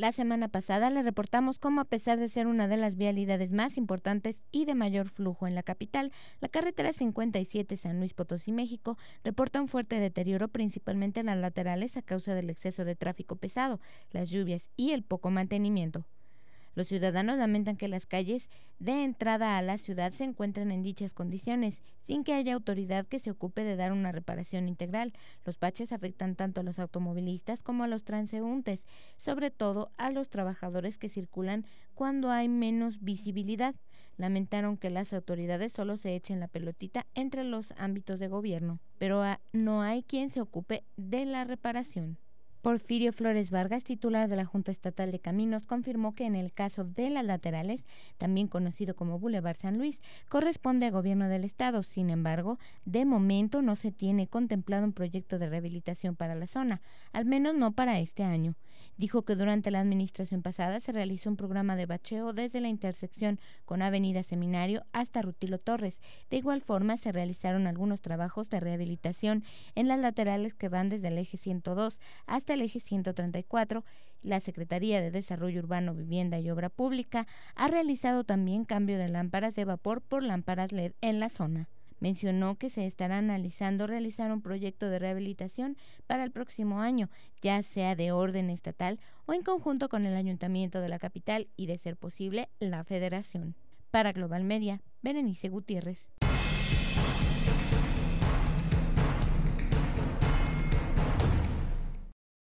La semana pasada le reportamos cómo a pesar de ser una de las vialidades más importantes y de mayor flujo en la capital, la carretera 57 San Luis Potosí, México, reporta un fuerte deterioro principalmente en las laterales a causa del exceso de tráfico pesado, las lluvias y el poco mantenimiento. Los ciudadanos lamentan que las calles de entrada a la ciudad se encuentren en dichas condiciones, sin que haya autoridad que se ocupe de dar una reparación integral. Los baches afectan tanto a los automovilistas como a los transeúntes, sobre todo a los trabajadores que circulan cuando hay menos visibilidad. Lamentaron que las autoridades solo se echen la pelotita entre los ámbitos de gobierno, pero no hay quien se ocupe de la reparación. Porfirio Flores Vargas, titular de la Junta Estatal de Caminos, confirmó que en el caso de las laterales, también conocido como Boulevard San Luis, corresponde a gobierno del Estado. Sin embargo, de momento no se tiene contemplado un proyecto de rehabilitación para la zona, al menos no para este año. Dijo que durante la administración pasada se realizó un programa de bacheo desde la intersección con Avenida Seminario hasta Rutilo Torres. De igual forma, se realizaron algunos trabajos de rehabilitación en las laterales que van desde el eje 102 hasta el eje 134. La Secretaría de Desarrollo Urbano, Vivienda y Obra Pública ha realizado también cambio de lámparas de vapor por lámparas LED en la zona. Mencionó que se estará analizando realizar un proyecto de rehabilitación para el próximo año, ya sea de orden estatal o en conjunto con el Ayuntamiento de la capital y, de ser posible, la Federación. Para Global Media, Berenice Gutiérrez.